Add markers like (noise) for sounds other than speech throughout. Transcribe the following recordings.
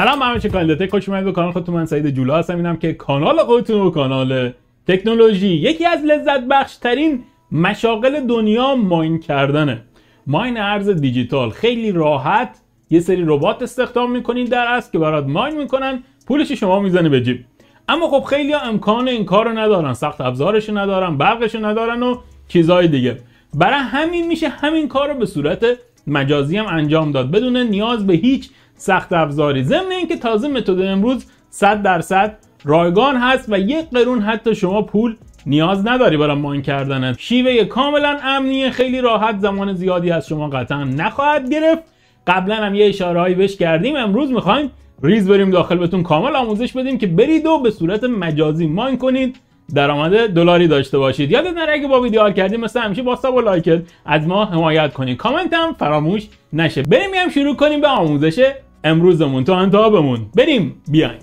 سلام به همه کانال تک خوش به کانال خودتون من سعید جولا هستم اینم که کانال خودتون و کانال تکنولوژی یکی از لذت بخش ترین مشاغل دنیا ماین کردنه ماین ارز دیجیتال خیلی راحت یه سری ربات استخدام میکنید در است که برات ماین میکنن پولش شما میزنه به جیب اما خب خیلی ها امکان این کار ندارن سخت ابزارش ندارن برقش ندارن و چیزهای دیگه برای همین میشه همین کار رو به صورت مجازی هم انجام داد بدون نیاز به هیچ سخت افزاری ضمن اینکه تازه متد امروز 100 درصد رایگان هست و یک قرون حتی شما پول نیاز نداری برای ماین کردن شیوه کاملا امنی، خیلی راحت زمان زیادی از شما قطعا نخواهد گرفت قبلا هم یه هایی بهش کردیم امروز میخوایم ریز بریم داخل بهتون کامل آموزش بدیم که برید و به صورت مجازی ماین کنید درآمد دلاری داشته باشید یادت نره اگه با ویدیو کردیم مثل همیشه با ساب و لایک از ما حمایت کنید کامنت هم فراموش نشه بریم هم شروع کنیم به آموزش امروزمون تا انتها بریم بیایم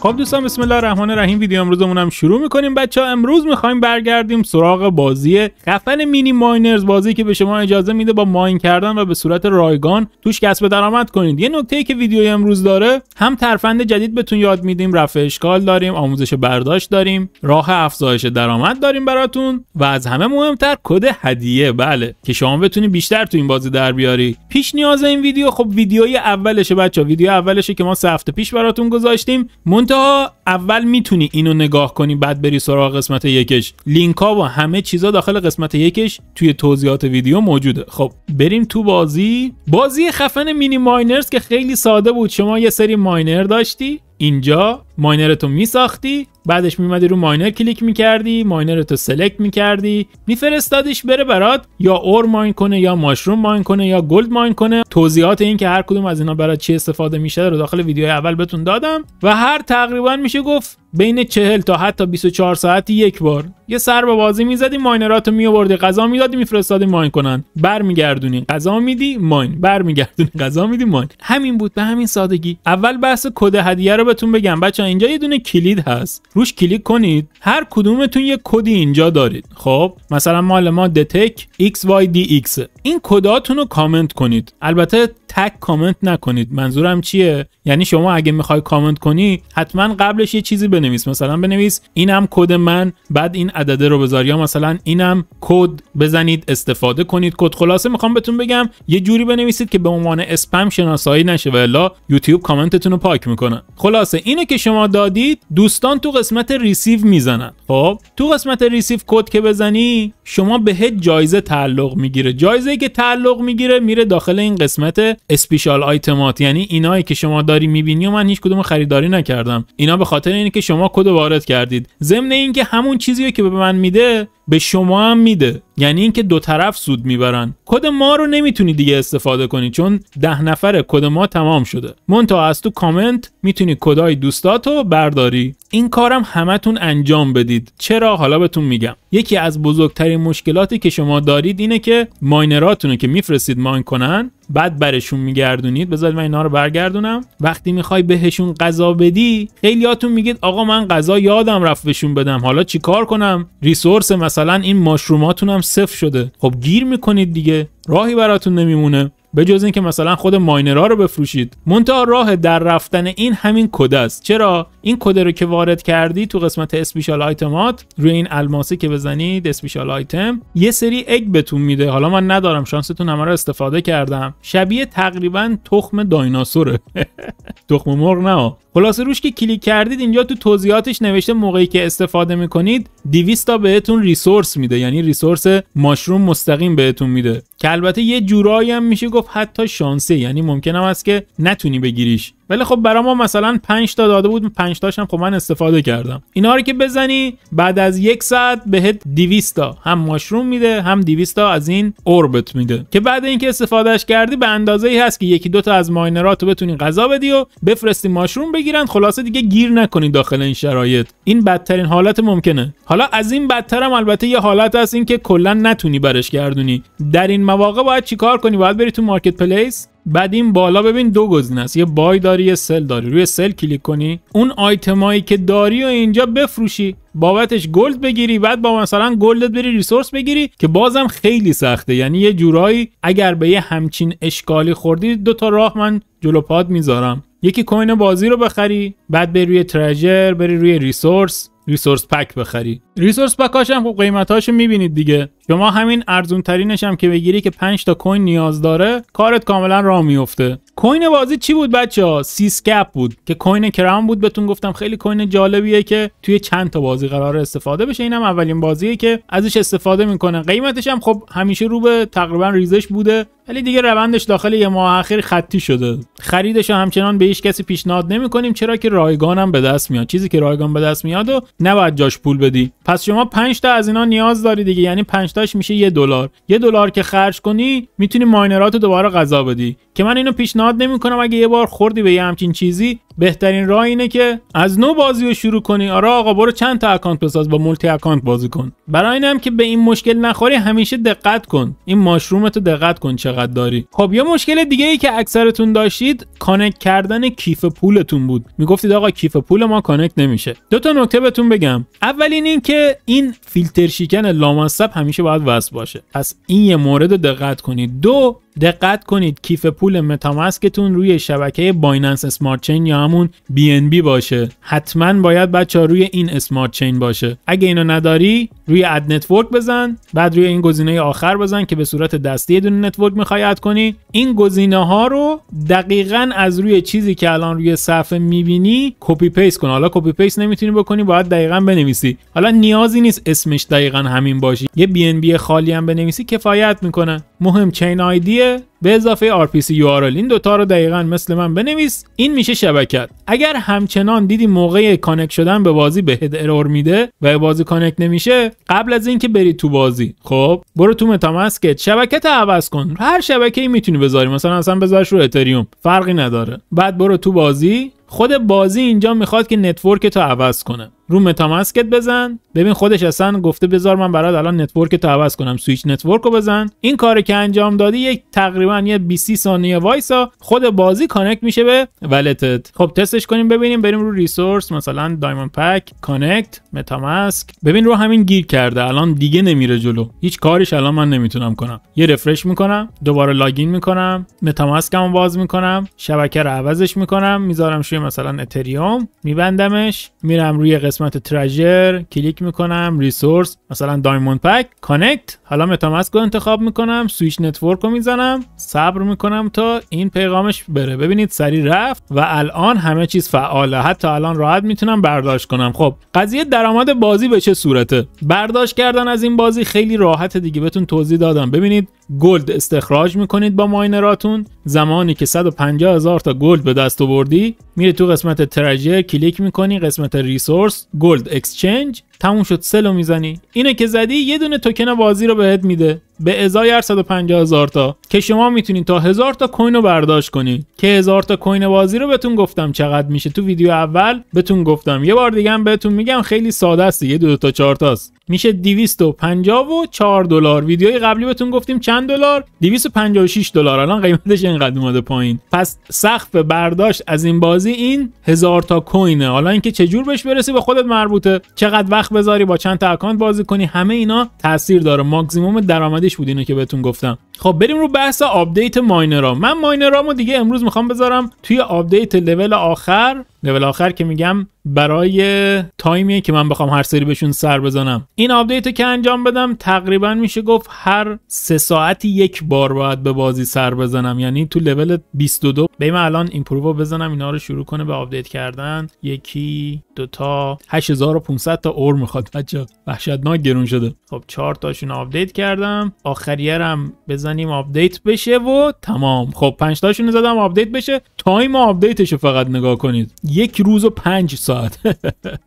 خب دوستان بسم الله الرحمن الرحیم ویدیو امروزمون هم شروع میکنیم بچه ها امروز میخوایم برگردیم سراغ بازی خفن مینی ماینرز بازی که به شما اجازه میده با ماین کردن و به صورت رایگان توش کسب درآمد کنید یه نکته ای که ویدیو امروز داره هم ترفند جدید بهتون یاد میدیم رفع اشکال داریم آموزش برداشت داریم راه افزایش درآمد داریم براتون و از همه مهمتر کد هدیه بله که شما بتونید بیشتر تو این بازی در بیاری پیش نیاز این ویدیو خب ویدیوی اولشه بچه ویدیو اولشه که ما سه هفته پیش براتون گذاشتیم منتها اول میتونی اینو نگاه کنی بعد بری سراغ قسمت یکش لینک ها و همه چیزا داخل قسمت یکش توی توضیحات ویدیو موجوده خب بریم تو بازی بازی خفن مینی ماینرز که خیلی ساده بود شما یه سری ماینر داشتی اینجا ماینرتو میساختی بعدش میومدی رو ماینر کلیک میکردی ماینر تو سلکت میکردی میفرستادیش بره برات یا اور ماین کنه یا ماشروم ماین کنه یا گلد ماین کنه توضیحات این که هر کدوم از اینا برات چی استفاده میشه رو داخل ویدیو اول بهتون دادم و هر تقریبا میشه گفت بین 40 تا حتی 24 ساعتی یک بار یه سر به بازی میزدی ماینراتو رو میآوردی غذا میدادی میفرستادی ماین کنن برمیگردونی قضا میدی ماین برمیگردونی قضا (laughs) میدی ماین همین بود به همین سادگی اول بحث کد هدیه رو بهتون بگم بچه اینجا یه دونه کلید هست روش کلیک کنید هر کدومتون یه کدی اینجا دارید خب مثلا مال ما دتک xydx این کداتون رو کامنت کنید البته تک کامنت نکنید منظورم چیه یعنی شما اگه میخوای کامنت کنی حتما قبلش یه چیزی بنویس مثلا بنویس اینم کد من بعد این عدده رو بذار یا مثلا اینم کد بزنید استفاده کنید کد خلاصه میخوام بهتون بگم یه جوری بنویسید که به عنوان اسپم شناسایی نشه و الا یوتیوب کامنتتون رو پاک میکنه خلاصه اینه که شما دادید دوستان تو قسمت ریسیو میزنن خب تو قسمت ریسیو کد که بزنی شما به جایزه تعلق میگیره جایزه که تعلق میگیره میره داخل این قسمت اسپیشال آیتمات یعنی اینایی که شما داری میبینی و من هیچ کدوم خریداری نکردم اینا به خاطر اینه که شما کد وارد کردید ضمن اینکه همون چیزی که به من میده به شما هم میده یعنی اینکه دو طرف سود میبرن کد ما رو نمیتونی دیگه استفاده کنی چون ده نفر کد ما تمام شده مونتا از تو کامنت میتونی کدای دوستاتو برداری این کارم همتون انجام بدید چرا حالا بهتون میگم یکی از بزرگترین مشکلاتی که شما دارید اینه که ماینراتونو که میفرستید ماین کنن بعد برشون میگردونید بذارید من اینا رو برگردونم وقتی میخوای بهشون غذا بدی خیلیاتون میگید آقا من غذا یادم رفت بهشون بدم حالا چیکار کنم ریسورس مثلا این ماشروماتون هم صفر شده خب گیر میکنید دیگه راهی براتون نمیمونه به جز اینکه مثلا خود ماینرها رو بفروشید منتها راه در رفتن این همین کد است چرا این کد رو که وارد کردی تو قسمت اسپیشال آیتمات روی این الماسی که بزنید اسپیشال آیتم یه سری اگ بهتون میده حالا من ندارم شانستون همه رو استفاده کردم شبیه تقریبا تخم دایناسوره (laughs) تخم مرغ نه خلاصه روش که کلیک کردید اینجا تو توضیحاتش نوشته موقعی که استفاده میکنید 200 تا بهتون ریسورس میده یعنی ریسورس ماشروم مستقیم بهتون میده که البته یه جورایی هم میشه گفت حتی شانسه یعنی ممکنم است که نتونی بگیریش ولی خب برای ما مثلا 5 تا داده بود 5 تاشم هم خب من استفاده کردم اینا رو که بزنی بعد از یک ساعت بهت 200 تا هم ماشروم میده هم 200 تا از این اوربت میده که بعد اینکه استفادهش کردی به اندازه ای هست که یکی دو تا از ماینراتو بتونی غذا بدی و بفرستی ماشروم بگیرن خلاصه دیگه گیر نکنی داخل این شرایط این بدترین حالت ممکنه حالا از این بدتر هم البته یه حالت هست اینکه کلا نتونی برش گردونی در این مواقع باید چیکار کنی باید بری تو مارکت پلیس بعد این بالا ببین دو گزینه است یه بای داری یه سل داری روی سل کلیک کنی اون آیتمایی که داری و اینجا بفروشی بابتش گلد بگیری بعد با مثلا گلدت بری ریسورس بگیری که بازم خیلی سخته یعنی یه جورایی اگر به یه همچین اشکالی خوردی دو تا راه من جلو پاد میذارم یکی کوین بازی رو بخری بعد بری روی ترژر بری روی ریسورس ریسورس پک بخری ریسورس پکاش هم رو خب قیمتاشو میبینید دیگه شما همین ارزون ترینش هم که بگیری که 5 تا کوین نیاز داره کارت کاملا راه میفته کوین بازی چی بود بچه ها سیسکپ بود که کوین کرام بود بهتون گفتم خیلی کوین جالبیه که توی چند تا بازی قرار استفاده بشه اینم اولین بازیه که ازش استفاده میکنه قیمتش هم خب همیشه رو به تقریبا ریزش بوده ولی دیگه روندش داخل یه ماه اخیر خطی شده خریدش همچنان به هیچ کسی پیشنهاد نمیکنیم چرا که رایگانم به دست میاد چیزی که رایگان به دست میاد و نباید جاش پول بدی پس شما 5 تا از اینا نیاز داری دیگه یعنی 5 تاش میشه یه دلار یه دلار که خرج کنی میتونی ماینراتو دوباره غذا بدی که من اینو پیشنهاد نمیکنم اگه یه بار خوردی به یه همچین چیزی بهترین راه اینه که از نو بازی رو شروع کنی آره آقا برو چند تا اکانت بساز با مولتی اکانت بازی کن برای اینم که به این مشکل نخوری همیشه دقت کن این ماشرومت رو دقت کن چقدر داری خب یه مشکل دیگه ای که اکثرتون داشتید کانکت کردن کیف پولتون بود میگفتید آقا کیف پول ما کانکت نمیشه دو تا نکته بهتون بگم اولین این که این فیلتر شیکن لامصب همیشه باید وصل باشه پس این یه مورد دقت کنید دو دقت کنید کیف پول متامسکتون روی شبکه بایننس اسمارت چین یا همون BNB باشه حتما باید بچه ها روی این اسمارت چین باشه اگه اینو نداری روی اد نتورک بزن بعد روی این گزینه آخر بزن که به صورت دستی دونه نتورک میخوای اد کنی این گزینه ها رو دقیقا از روی چیزی که الان روی صفحه میبینی کپی پیس کن حالا کپی پیس نمیتونی بکنی باید دقیقا بنویسی حالا نیازی نیست اسمش دقیقا همین باشی یه BNB خالی هم بنویسی کفایت میکنه مهم چین آیدیه به اضافه RPC URL این دوتا رو دقیقا مثل من بنویس این میشه شبکت اگر همچنان دیدی موقع کانکت شدن به بازی بهت ارور میده و بازی کانکت نمیشه قبل از اینکه بری تو بازی خب برو تو متامسکت شبکت عوض کن هر شبکه ای میتونی بذاری مثلا اصلا بذارش رو اتریوم فرقی نداره بعد برو تو بازی خود بازی اینجا میخواد که نتورک تو عوض کنه رو متامسکت بزن ببین خودش اصلا گفته بذار من برات الان نتورک تو عوض کنم سویچ نتورک رو بزن این کاری که انجام دادی یک تقریبا یه 20 ثانیه وایسا خود بازی کانکت میشه به ولتت خب تستش کنیم ببینیم بریم رو ریسورس مثلا دایموند پک کانکت متامسک ببین رو همین گیر کرده الان دیگه نمیره جلو هیچ کاریش الان من نمیتونم کنم یه رفرش میکنم دوباره لاگین میکنم متامسکم باز میکنم شبکه رو عوضش میکنم میذارم روی مثلا اتریوم میبندمش میرم روی قسمت قسمت ترژر کلیک میکنم ریسورس مثلا دایموند پک کانکت حالا متامسک رو انتخاب میکنم سویچ نتورک رو میزنم صبر میکنم تا این پیغامش بره ببینید سری رفت و الان همه چیز فعاله حتی الان راحت میتونم برداشت کنم خب قضیه درآمد بازی به چه صورته برداشت کردن از این بازی خیلی راحت دیگه بهتون توضیح دادم ببینید گلد استخراج میکنید با ماینراتون زمانی که 150 هزار تا گلد به دست آوردی میری تو قسمت ترژر کلیک میکنی قسمت ریسورس گلد اکسچنج تموم شد سلو میزنی اینه که زدی یه دونه توکن بازی رو بهت میده به ازای 150 هزار تا که شما میتونید تا هزار تا کوین رو برداشت کنید که هزار تا کوین بازی رو بهتون گفتم چقدر میشه تو ویدیو اول بهتون گفتم یه بار دیگه هم بهتون میگم خیلی ساده است یه دو تا چهار است میشه 250 و 4 دلار ویدیوی قبلی بهتون گفتیم چند دلار 256 دلار الان قیمتش اینقدر اومده پایین پس سقف برداشت از این بازی این هزار تا کوینه حالا اینکه چه جور بهش برسی به خودت مربوطه چقدر وقت بذاری با چند تا اکانت بازی کنی همه اینا تاثیر داره ماکسیمم درآمدی دلیلش بود اینو که بهتون گفتم خب بریم رو بحث آپدیت ماینرام من ماینرامو دیگه امروز میخوام بذارم توی آپدیت لول آخر لول آخر که میگم برای تایمیه که من بخوام هر سری بهشون سر بزنم این آپدیت که انجام بدم تقریبا میشه گفت هر سه ساعتی یک بار باید به بازی سر بزنم یعنی تو لول 22 بریم الان ایمپروو بزنم اینا رو شروع کنه به آپدیت کردن یکی دو تا 8500 تا اور میخواد بچا وحشتناک گرون شده خب 4 تاشون آپدیت کردم آخریرم بزنم بزنیم آپدیت بشه و تمام خب پنج تاشون زدم آپدیت بشه تایم آپدیتش فقط نگاه کنید یک روز و پنج ساعت (laughs)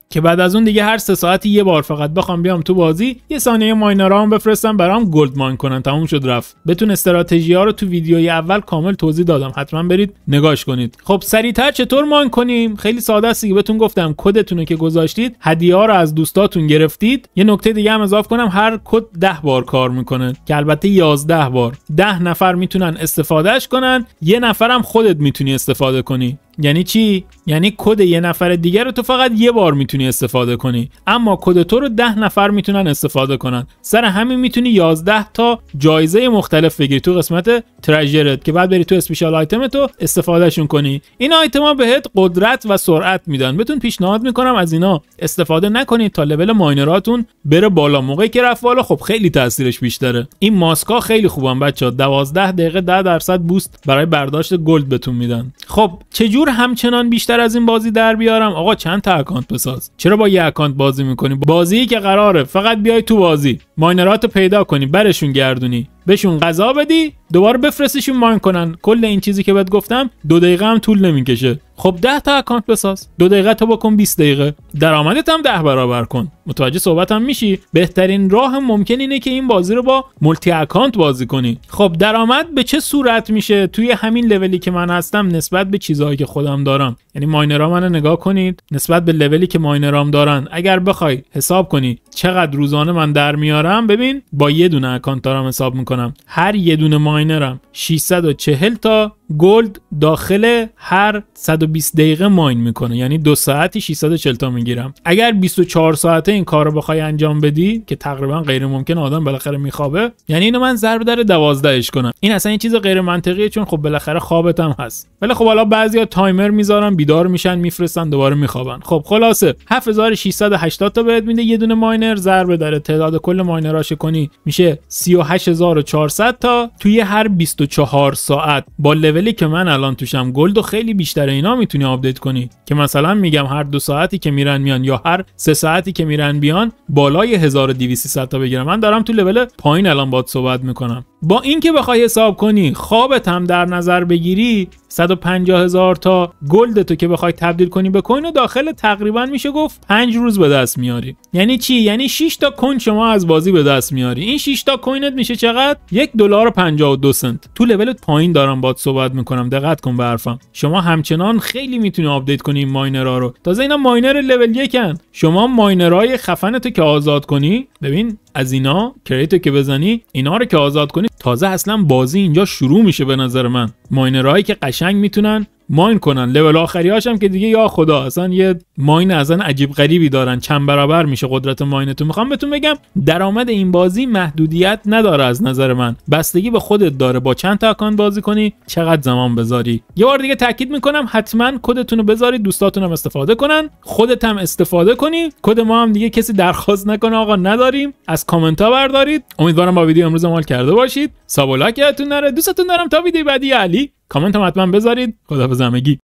که بعد از اون دیگه هر سه ساعتی یه بار فقط بخوام بیام تو بازی یه ثانیه ماینرام بفرستم برام گلد ماین کنن تموم شد رفت بتون استراتژی ها رو تو ویدیوی اول کامل توضیح دادم حتما برید نگاش کنید خب سریعتر چطور ماین کنیم خیلی ساده است دیگه بهتون گفتم کدتون رو که گذاشتید هدیه ها رو از دوستاتون گرفتید یه نکته دیگه هم اضافه کنم هر کد 10 بار کار میکنه که البته 11 بار 10 نفر میتونن استفادهش کنن یه نفرم خودت میتونی استفاده کنی یعنی چی یعنی کد یه نفر دیگر رو تو فقط یه بار میتونی استفاده کنی اما کد تو رو ده نفر میتونن استفاده کنن سر همین میتونی 11 تا جایزه مختلف بگیری تو قسمت ترژرت که بعد بری تو اسپیشال آیتم تو استفادهشون کنی این آیتما بهت قدرت و سرعت میدن بهتون پیشنهاد میکنم از اینا استفاده نکنید تا لول ماینراتون بره بالا موقعی که رفت بالا خب خیلی تاثیرش بیشتره این ماسکا خیلی خوبن بچه 12 دقیقه 10 درصد بوست برای برداشت گلد بهتون میدن خب چجور همچنان بیشتر از این بازی در بیارم آقا چند تا اکانت بساز چرا با یه اکانت بازی میکنی بازی که قراره فقط بیای تو بازی ماینرات پیدا کنی برشون گردونی بهشون غذا بدی دوباره بفرستشون ماین کنن کل این چیزی که بهت گفتم دو دقیقه هم طول نمیکشه خب 10 تا اکانت بساز دو دقیقه تو بکن 20 دقیقه درآمدت هم ده برابر کن متوجه صحبتم میشی بهترین راه ممکن اینه که این بازی رو با ملتی اکانت بازی کنی خب درآمد به چه صورت میشه توی همین لولی که من هستم نسبت به چیزهایی که خودم دارم یعنی ماینرها منو نگاه کنید نسبت به لولی که ماینرام دارن اگر بخوای حساب کنی چقدر روزانه من در میارم ببین با یه دونه اکانت دارم حساب میکنم هر یه دونه ماینرم 640 تا گلد داخل هر 120 دقیقه ماین میکنه یعنی دو ساعتی 640 تا میگیرم اگر 24 ساعته این کار رو بخوای انجام بدی که تقریبا غیر ممکن آدم بالاخره میخوابه یعنی اینو من ضرب در 12 کنم این اصلا یه چیز غیر منطقیه چون خب بالاخره خوابت هم هست ولی خب حالا بعضیا تایمر میذارن بیدار میشن میفرستن دوباره میخوابن خب خلاصه 7680 تا بهت میده یه دونه ماینر ضرب در تعداد کل ماینراش کنی میشه 38400 تا توی هر 24 ساعت با لولی که من الان توشم گلد و خیلی بیشتر اینا میتونی آپدیت کنی که مثلا میگم هر دو ساعتی که میرن میان یا هر سه ساعتی که میرن بیان بالای 1200 تا بگیرم من دارم تو لول پایین الان باد صحبت میکنم با اینکه بخوای حساب کنی خوابت هم در نظر بگیری 150 هزار تا گلد تو که بخوای تبدیل کنی به کوین داخل تقریبا میشه گفت 5 روز به دست میاری یعنی چی یعنی 6 تا کوین شما از بازی به دست میاری این 6 تا کوینت میشه چقدر یک دلار و 52 سنت تو لول پایین دارم باد صحبت میکنم دقت کن به حرفم شما همچنان خیلی میتونی آپدیت کنی این ماینرها رو تازه اینا ماینر لول 1 شما ماینرای خفنتو که آزاد کنی ببین از اینا کریتو که بزنی اینا رو که آزاد کنی تازه اصلا بازی اینجا شروع میشه به نظر من ماینرهایی که قشنگ میتونن ماین کنن لول آخری هاشم که دیگه یا خدا اصلا یه ماین ازن عجیب غریبی دارن چند برابر میشه قدرت ماینتون میخوام بهتون بگم درآمد این بازی محدودیت نداره از نظر من بستگی به خودت داره با چند تا اکانت بازی کنی چقدر زمان بذاری یه بار دیگه تاکید میکنم حتما کدتون رو بذارید دوستاتون هم استفاده کنن خودت هم استفاده کنی کد ما هم دیگه کسی درخواست نکنه آقا نداریم از کامنت ها بردارید امیدوارم با ویدیو امروز مال کرده باشید سابولاکتون نره دوستتون دارم تا ویدیو بعدی علی کامنت هم حتما بذارید خداحافظ همگی